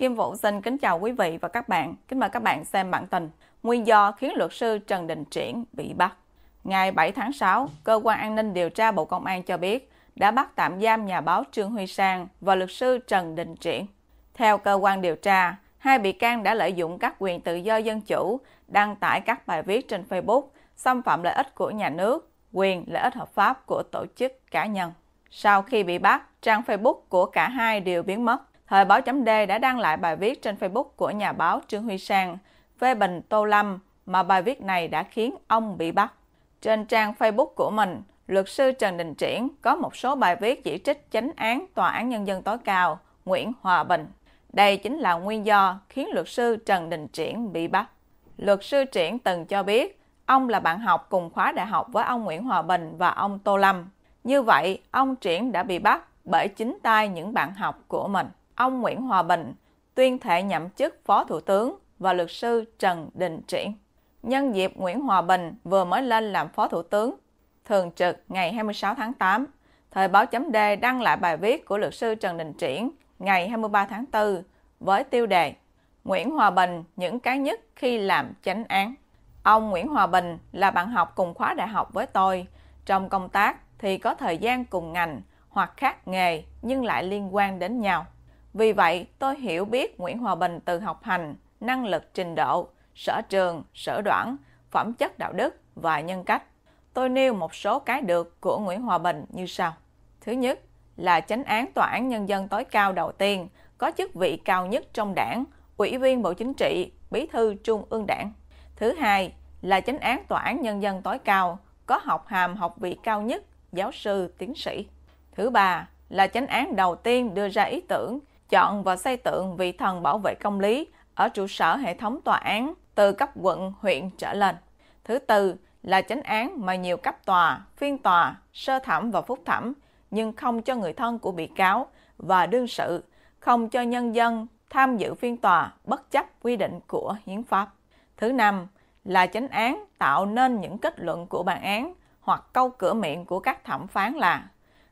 Kim Vũ xin kính chào quý vị và các bạn. Kính mời các bạn xem bản tin. Nguyên do khiến luật sư Trần Đình Triển bị bắt. Ngày 7 tháng 6, Cơ quan An ninh Điều tra Bộ Công an cho biết đã bắt tạm giam nhà báo Trương Huy Sang và luật sư Trần Đình Triển. Theo cơ quan điều tra, hai bị can đã lợi dụng các quyền tự do dân chủ, đăng tải các bài viết trên Facebook, xâm phạm lợi ích của nhà nước, quyền lợi ích hợp pháp của tổ chức cá nhân. Sau khi bị bắt, trang Facebook của cả hai đều biến mất. Thời báo chấm D đã đăng lại bài viết trên Facebook của nhà báo Trương Huy Sang phê bình Tô Lâm mà bài viết này đã khiến ông bị bắt. Trên trang Facebook của mình, luật sư Trần Đình Triển có một số bài viết chỉ trích chánh án Tòa án Nhân dân tối cao Nguyễn Hòa Bình. Đây chính là nguyên do khiến luật sư Trần Đình Triển bị bắt. Luật sư Triển từng cho biết, ông là bạn học cùng khóa đại học với ông Nguyễn Hòa Bình và ông Tô Lâm. Như vậy, ông Triển đã bị bắt bởi chính tay những bạn học của mình ông Nguyễn Hòa Bình tuyên thệ nhậm chức Phó Thủ tướng và luật sư Trần Đình Triển. Nhân dịp Nguyễn Hòa Bình vừa mới lên làm Phó Thủ tướng, thường trực ngày 26 tháng 8, thời báo chấm D đăng lại bài viết của luật sư Trần Đình Triển ngày 23 tháng 4 với tiêu đề Nguyễn Hòa Bình những cái nhất khi làm chánh án. Ông Nguyễn Hòa Bình là bạn học cùng khóa đại học với tôi. Trong công tác thì có thời gian cùng ngành hoặc khác nghề nhưng lại liên quan đến nhau. Vì vậy, tôi hiểu biết Nguyễn Hòa Bình từ học hành, năng lực trình độ, sở trường, sở đoản, phẩm chất đạo đức và nhân cách. Tôi nêu một số cái được của Nguyễn Hòa Bình như sau. Thứ nhất là chánh án Tòa án Nhân dân tối cao đầu tiên, có chức vị cao nhất trong đảng, Ủy viên Bộ Chính trị, Bí thư Trung ương đảng. Thứ hai là chánh án Tòa án Nhân dân tối cao, có học hàm học vị cao nhất, giáo sư, tiến sĩ. Thứ ba là chánh án đầu tiên đưa ra ý tưởng chọn và xây tượng vị thần bảo vệ công lý ở trụ sở hệ thống tòa án từ cấp quận, huyện trở lên. Thứ tư là chánh án mà nhiều cấp tòa, phiên tòa, sơ thẩm và phúc thẩm nhưng không cho người thân của bị cáo và đương sự, không cho nhân dân tham dự phiên tòa bất chấp quy định của hiến pháp. Thứ năm là chánh án tạo nên những kết luận của bản án hoặc câu cửa miệng của các thẩm phán là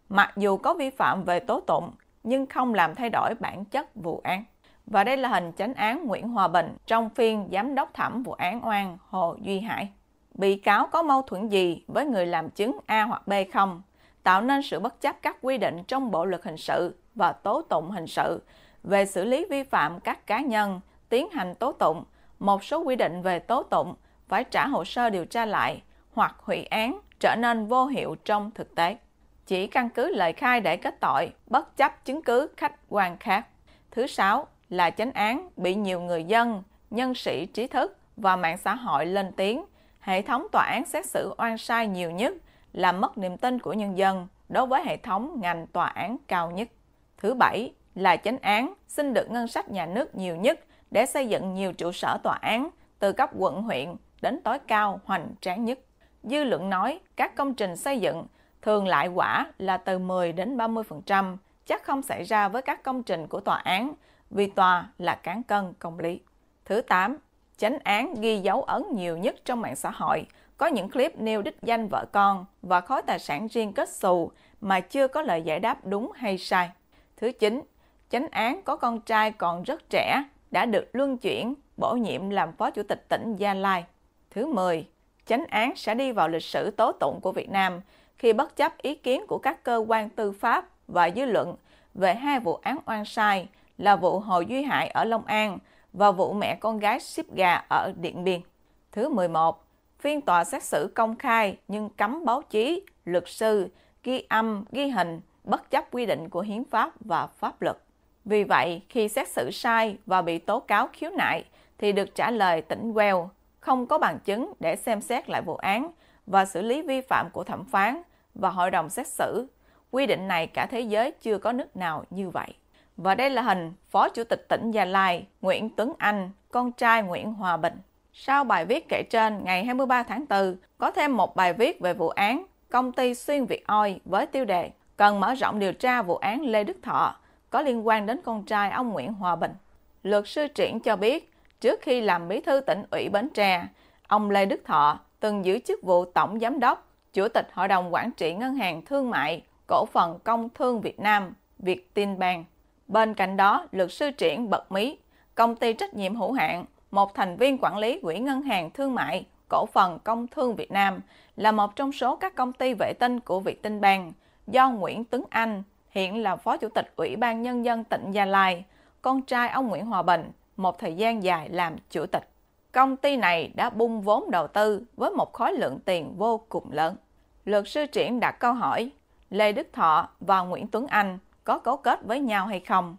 mặc dù có vi phạm về tố tụng nhưng không làm thay đổi bản chất vụ án. Và đây là hình chánh án Nguyễn Hòa Bình trong phiên giám đốc thẩm vụ án oan Hồ Duy Hải. Bị cáo có mâu thuẫn gì với người làm chứng A hoặc B không? Tạo nên sự bất chấp các quy định trong bộ luật hình sự và tố tụng hình sự về xử lý vi phạm các cá nhân, tiến hành tố tụng, một số quy định về tố tụng phải trả hồ sơ điều tra lại hoặc hủy án trở nên vô hiệu trong thực tế chỉ căn cứ lời khai để kết tội, bất chấp chứng cứ khách quan khác. Thứ sáu là chánh án bị nhiều người dân, nhân sĩ trí thức và mạng xã hội lên tiếng. Hệ thống tòa án xét xử oan sai nhiều nhất, làm mất niềm tin của nhân dân đối với hệ thống ngành tòa án cao nhất. Thứ bảy là chánh án xin được ngân sách nhà nước nhiều nhất để xây dựng nhiều trụ sở tòa án từ cấp quận huyện đến tối cao hoành tráng nhất. Dư luận nói các công trình xây dựng thường lại quả là từ 10 đến 30%, chắc không xảy ra với các công trình của tòa án vì tòa là cán cân công lý. Thứ 8, chánh án ghi dấu ấn nhiều nhất trong mạng xã hội, có những clip nêu đích danh vợ con và khối tài sản riêng kết xù mà chưa có lời giải đáp đúng hay sai. Thứ 9, chánh án có con trai còn rất trẻ đã được luân chuyển, bổ nhiệm làm phó chủ tịch tỉnh Gia Lai. Thứ 10, chánh án sẽ đi vào lịch sử tố tụng của Việt Nam khi bất chấp ý kiến của các cơ quan tư pháp và dư luận về hai vụ án oan sai là vụ Hồ Duy Hải ở Long An và vụ mẹ con gái ship gà ở Điện Biên. Thứ 11, phiên tòa xét xử công khai nhưng cấm báo chí, luật sư, ghi âm, ghi hình bất chấp quy định của hiến pháp và pháp luật. Vì vậy, khi xét xử sai và bị tố cáo khiếu nại thì được trả lời tỉnh queo, không có bằng chứng để xem xét lại vụ án và xử lý vi phạm của thẩm phán và hội đồng xét xử. Quy định này cả thế giới chưa có nước nào như vậy. Và đây là hình Phó Chủ tịch tỉnh Gia Lai Nguyễn Tuấn Anh, con trai Nguyễn Hòa Bình. Sau bài viết kể trên ngày 23 tháng 4, có thêm một bài viết về vụ án công ty Xuyên Việt oi với tiêu đề cần mở rộng điều tra vụ án Lê Đức Thọ có liên quan đến con trai ông Nguyễn Hòa Bình. Luật sư Triển cho biết, trước khi làm bí thư tỉnh ủy Bến Tre, ông Lê Đức Thọ từng giữ chức vụ Tổng Giám đốc, Chủ tịch Hội đồng Quản trị Ngân hàng Thương mại, Cổ phần Công thương Việt Nam, Việt Tin Bank. Bên cạnh đó, luật sư triển Bật Mí, công ty trách nhiệm hữu hạn, một thành viên quản lý Quỹ Ngân hàng Thương mại, Cổ phần Công thương Việt Nam, là một trong số các công ty vệ tinh của Việt Tin Bank, do Nguyễn Tuấn Anh, hiện là Phó Chủ tịch Ủy ban Nhân dân tỉnh Gia Lai, con trai ông Nguyễn Hòa Bình, một thời gian dài làm chủ tịch. Công ty này đã bung vốn đầu tư với một khối lượng tiền vô cùng lớn. Luật sư Triển đặt câu hỏi, Lê Đức Thọ và Nguyễn Tuấn Anh có cấu kết với nhau hay không?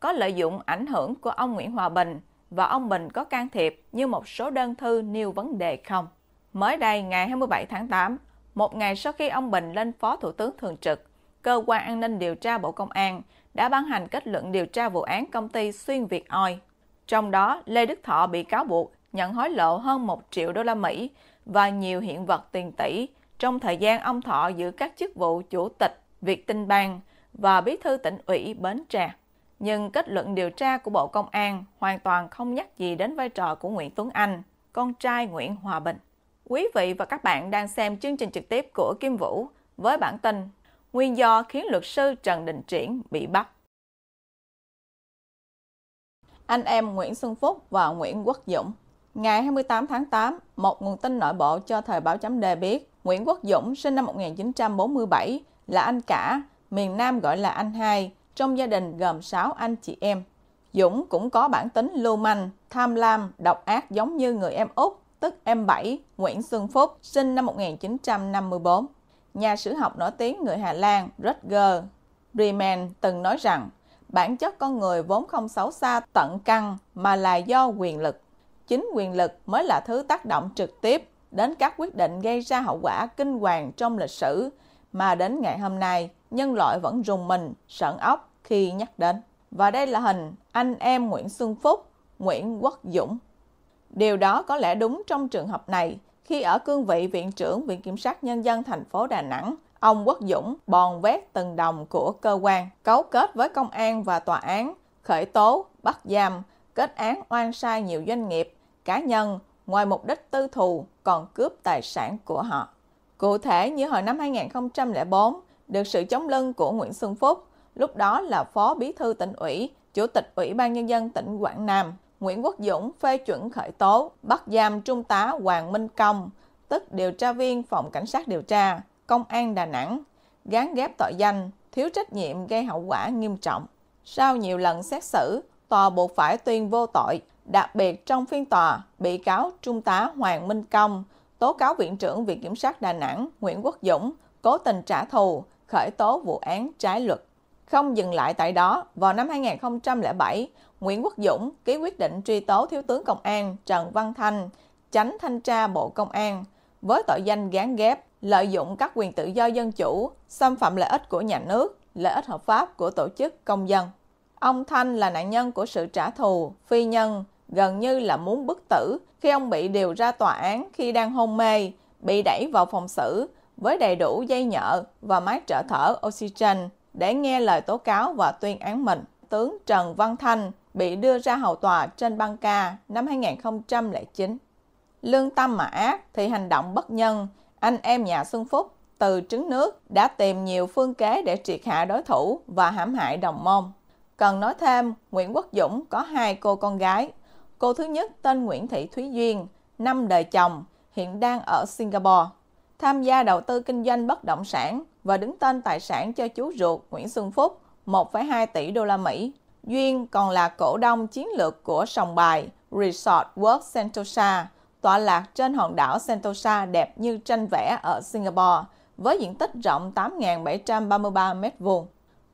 Có lợi dụng ảnh hưởng của ông Nguyễn Hòa Bình và ông Bình có can thiệp như một số đơn thư nêu vấn đề không? Mới đây, ngày 27 tháng 8, một ngày sau khi ông Bình lên Phó Thủ tướng Thường trực, Cơ quan An ninh Điều tra Bộ Công an đã ban hành kết luận điều tra vụ án công ty Xuyên Việt Oi, Trong đó, Lê Đức Thọ bị cáo buộc nhận hối lộ hơn 1 triệu đô la Mỹ và nhiều hiện vật tiền tỷ trong thời gian ông Thọ giữ các chức vụ chủ tịch Việt Tinh Bang và bí thư tỉnh ủy Bến Tre. Nhưng kết luận điều tra của Bộ Công an hoàn toàn không nhắc gì đến vai trò của Nguyễn Tuấn Anh, con trai Nguyễn Hòa Bình. Quý vị và các bạn đang xem chương trình trực tiếp của Kim Vũ với bản tin Nguyên do khiến luật sư Trần Đình Triển bị bắt. Anh em Nguyễn Xuân Phúc và Nguyễn Quốc Dũng Ngày 28 tháng 8, một nguồn tin nội bộ cho thời báo chấm đề biết Nguyễn Quốc Dũng sinh năm 1947 là anh cả, miền Nam gọi là anh hai, trong gia đình gồm 6 anh chị em. Dũng cũng có bản tính lưu manh, tham lam, độc ác giống như người em út, tức em Bảy, Nguyễn Xuân Phúc, sinh năm 1954. Nhà sử học nổi tiếng người Hà Lan Rutger bremen từng nói rằng bản chất con người vốn không xấu xa tận căn mà là do quyền lực chính quyền lực mới là thứ tác động trực tiếp đến các quyết định gây ra hậu quả kinh hoàng trong lịch sử mà đến ngày hôm nay nhân loại vẫn rùng mình sợn óc khi nhắc đến. Và đây là hình anh em Nguyễn Xuân Phúc, Nguyễn Quốc Dũng. Điều đó có lẽ đúng trong trường hợp này khi ở cương vị Viện trưởng Viện Kiểm sát Nhân dân thành phố Đà Nẵng, ông Quốc Dũng bòn vét từng đồng của cơ quan, cấu kết với công an và tòa án, khởi tố, bắt giam, kết án oan sai nhiều doanh nghiệp cá nhân ngoài mục đích tư thù còn cướp tài sản của họ. Cụ thể như hồi năm 2004, được sự chống lưng của Nguyễn Xuân Phúc, lúc đó là Phó Bí thư tỉnh ủy, Chủ tịch Ủy ban Nhân dân tỉnh Quảng Nam, Nguyễn Quốc Dũng phê chuẩn khởi tố, bắt giam Trung tá Hoàng Minh Công, tức điều tra viên Phòng Cảnh sát điều tra, Công an Đà Nẵng, gán ghép tội danh, thiếu trách nhiệm gây hậu quả nghiêm trọng. Sau nhiều lần xét xử, tòa buộc phải tuyên vô tội. Đặc biệt trong phiên tòa, bị cáo Trung tá Hoàng Minh Công tố cáo Viện trưởng Viện Kiểm sát Đà Nẵng Nguyễn Quốc Dũng cố tình trả thù, khởi tố vụ án trái luật. Không dừng lại tại đó, vào năm 2007, Nguyễn Quốc Dũng ký quyết định truy tố Thiếu tướng Công an Trần Văn Thanh, tránh thanh tra Bộ Công an, với tội danh gán ghép, lợi dụng các quyền tự do dân chủ, xâm phạm lợi ích của nhà nước, lợi ích hợp pháp của tổ chức công dân. Ông Thanh là nạn nhân của sự trả thù, phi nhân, gần như là muốn bức tử khi ông bị điều ra tòa án khi đang hôn mê, bị đẩy vào phòng xử với đầy đủ dây nhợ và máy trợ thở oxygen để nghe lời tố cáo và tuyên án mình. Tướng Trần Văn Thanh bị đưa ra hầu tòa trên băng ca năm 2009. Lương tâm mà ác thì hành động bất nhân. Anh em nhà Xuân Phúc từ trứng nước đã tìm nhiều phương kế để triệt hạ đối thủ và hãm hại đồng môn. Cần nói thêm, Nguyễn Quốc Dũng có hai cô con gái Cô thứ nhất tên Nguyễn Thị Thúy Duyên, năm đời chồng, hiện đang ở Singapore, tham gia đầu tư kinh doanh bất động sản và đứng tên tài sản cho chú ruột Nguyễn Xuân Phúc 1,2 tỷ đô la Mỹ. Duyên còn là cổ đông chiến lược của sòng bài Resort World Sentosa, tọa lạc trên hòn đảo Sentosa đẹp như tranh vẽ ở Singapore, với diện tích rộng 8.733 m2.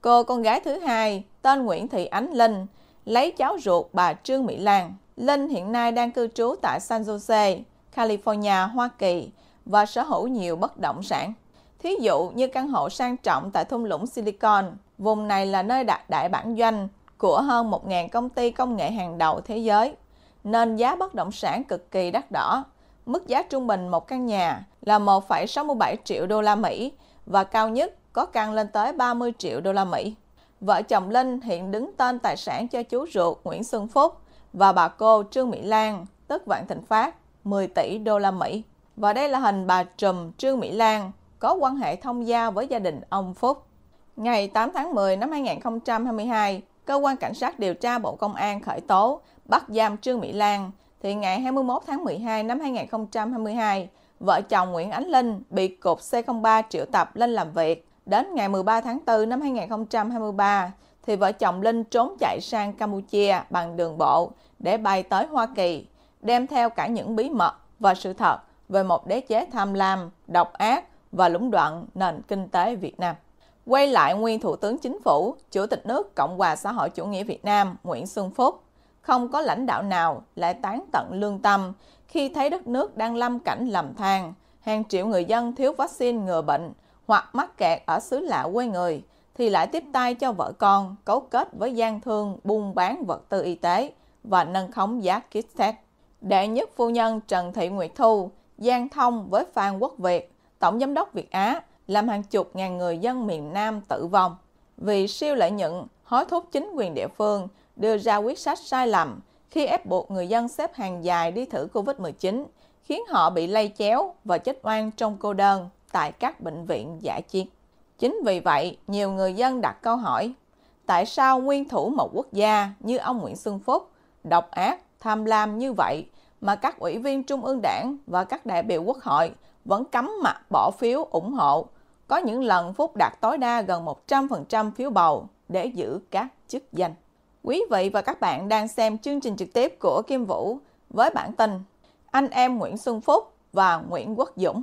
Cô con gái thứ hai, tên Nguyễn Thị Ánh Linh, lấy cháu ruột bà Trương Mỹ Lan. Linh hiện nay đang cư trú tại San Jose, California, Hoa Kỳ và sở hữu nhiều bất động sản. Thí dụ như căn hộ sang trọng tại thung lũng Silicon, vùng này là nơi đặt đại bản doanh của hơn 1.000 công ty công nghệ hàng đầu thế giới, nên giá bất động sản cực kỳ đắt đỏ. Mức giá trung bình một căn nhà là 1,67 triệu đô la Mỹ và cao nhất có căn lên tới 30 triệu đô la Mỹ. Vợ chồng Linh hiện đứng tên tài sản cho chú ruột Nguyễn Xuân Phúc – và bà cô Trương Mỹ Lan, tức Vạn Thịnh Phát, 10 tỷ đô la Mỹ. Và đây là hình bà trùm Trương Mỹ Lan có quan hệ thông gia với gia đình ông Phúc. Ngày 8 tháng 10 năm 2022, cơ quan cảnh sát điều tra Bộ Công an khởi tố bắt giam Trương Mỹ Lan thì ngày 21 tháng 12 năm 2022, vợ chồng Nguyễn Ánh Linh bị cục C03 triệu tập lên làm việc. Đến ngày 13 tháng 4 năm 2023, thì vợ chồng Linh trốn chạy sang Campuchia bằng đường bộ để bay tới Hoa Kỳ, đem theo cả những bí mật và sự thật về một đế chế tham lam, độc ác và lũng đoạn nền kinh tế Việt Nam. Quay lại nguyên Thủ tướng Chính phủ, Chủ tịch nước Cộng hòa xã hội chủ nghĩa Việt Nam Nguyễn Xuân Phúc, không có lãnh đạo nào lại tán tận lương tâm khi thấy đất nước đang lâm cảnh lầm than, hàng triệu người dân thiếu vaccine ngừa bệnh hoặc mắc kẹt ở xứ lạ quê người – thì lại tiếp tay cho vợ con cấu kết với gian thương buôn bán vật tư y tế và nâng khống giá kit test. Đệ nhất phu nhân Trần Thị Nguyệt Thu gian thông với Phan Quốc Việt, Tổng Giám đốc Việt Á, làm hàng chục ngàn người dân miền Nam tử vong. Vì siêu lợi nhuận, hối thúc chính quyền địa phương đưa ra quyết sách sai lầm khi ép buộc người dân xếp hàng dài đi thử Covid-19, khiến họ bị lây chéo và chết oan trong cô đơn tại các bệnh viện giả chiến. Chính vì vậy, nhiều người dân đặt câu hỏi, tại sao nguyên thủ một quốc gia như ông Nguyễn Xuân Phúc độc ác, tham lam như vậy mà các ủy viên Trung ương Đảng và các đại biểu quốc hội vẫn cấm mặt bỏ phiếu ủng hộ. Có những lần Phúc đạt tối đa gần 100% phiếu bầu để giữ các chức danh. Quý vị và các bạn đang xem chương trình trực tiếp của Kim Vũ với bản tin Anh em Nguyễn Xuân Phúc và Nguyễn Quốc Dũng.